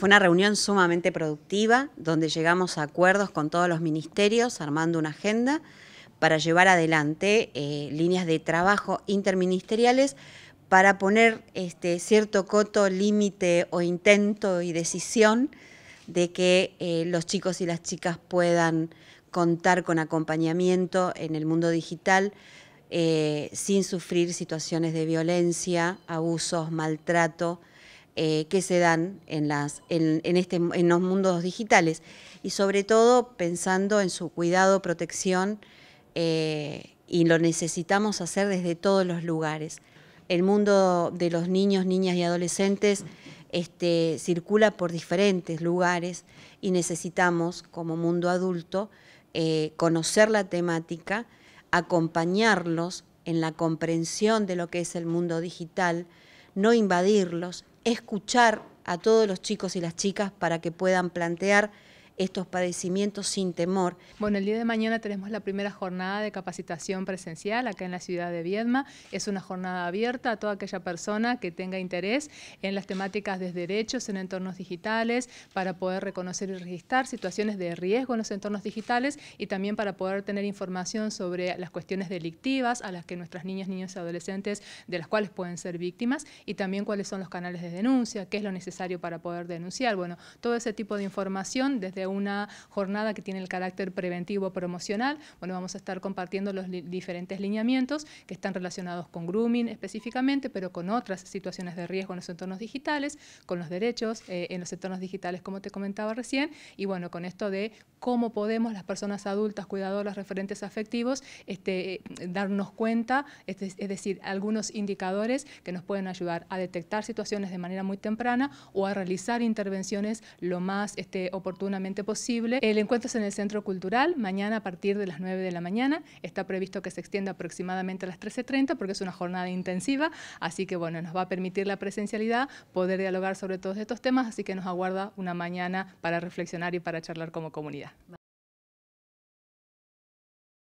Fue una reunión sumamente productiva donde llegamos a acuerdos con todos los ministerios armando una agenda para llevar adelante eh, líneas de trabajo interministeriales para poner este, cierto coto, límite o intento y decisión de que eh, los chicos y las chicas puedan contar con acompañamiento en el mundo digital eh, sin sufrir situaciones de violencia, abusos, maltrato, eh, que se dan este, en, los mundos digitales y sobre todo pensando en su cuidado, protección eh, y lo necesitamos hacer desde todos los lugares. El mundo de los niños, niñas y adolescentes este, circula por diferentes lugares y necesitamos como mundo adulto eh, conocer la temática, acompañarlos en la comprensión de lo que es el mundo digital, no invadirlos, escuchar a todos los chicos y las chicas para que puedan plantear estos padecimientos sin temor. Bueno, el día de mañana tenemos la primera jornada de capacitación presencial acá en la ciudad de Viedma. Es una jornada abierta a toda aquella persona que tenga interés en las temáticas de derechos en entornos digitales, para poder reconocer y registrar situaciones de riesgo en los entornos digitales y también para poder tener información sobre las cuestiones delictivas a las que nuestras niñas, niños y adolescentes de las cuales pueden ser víctimas y también cuáles son los canales de denuncia, qué es lo necesario para poder denunciar. Bueno, todo ese tipo de información desde una jornada que tiene el carácter preventivo promocional. Bueno, vamos a estar compartiendo los diferentes lineamientos que están relacionados con grooming específicamente, pero con otras situaciones de riesgo en los entornos digitales, con los derechos eh, en los entornos digitales, como te comentaba recién, y bueno, con esto de cómo podemos las personas adultas, cuidadoras, referentes afectivos, este, eh, darnos cuenta, este, es decir, algunos indicadores que nos pueden ayudar a detectar situaciones de manera muy temprana o a realizar intervenciones lo más este, oportunamente posible. El encuentro es en el Centro Cultural, mañana a partir de las 9 de la mañana. Está previsto que se extienda aproximadamente a las 13.30 porque es una jornada intensiva, así que bueno, nos va a permitir la presencialidad, poder dialogar sobre todos estos temas, así que nos aguarda una mañana para reflexionar y para charlar como comunidad.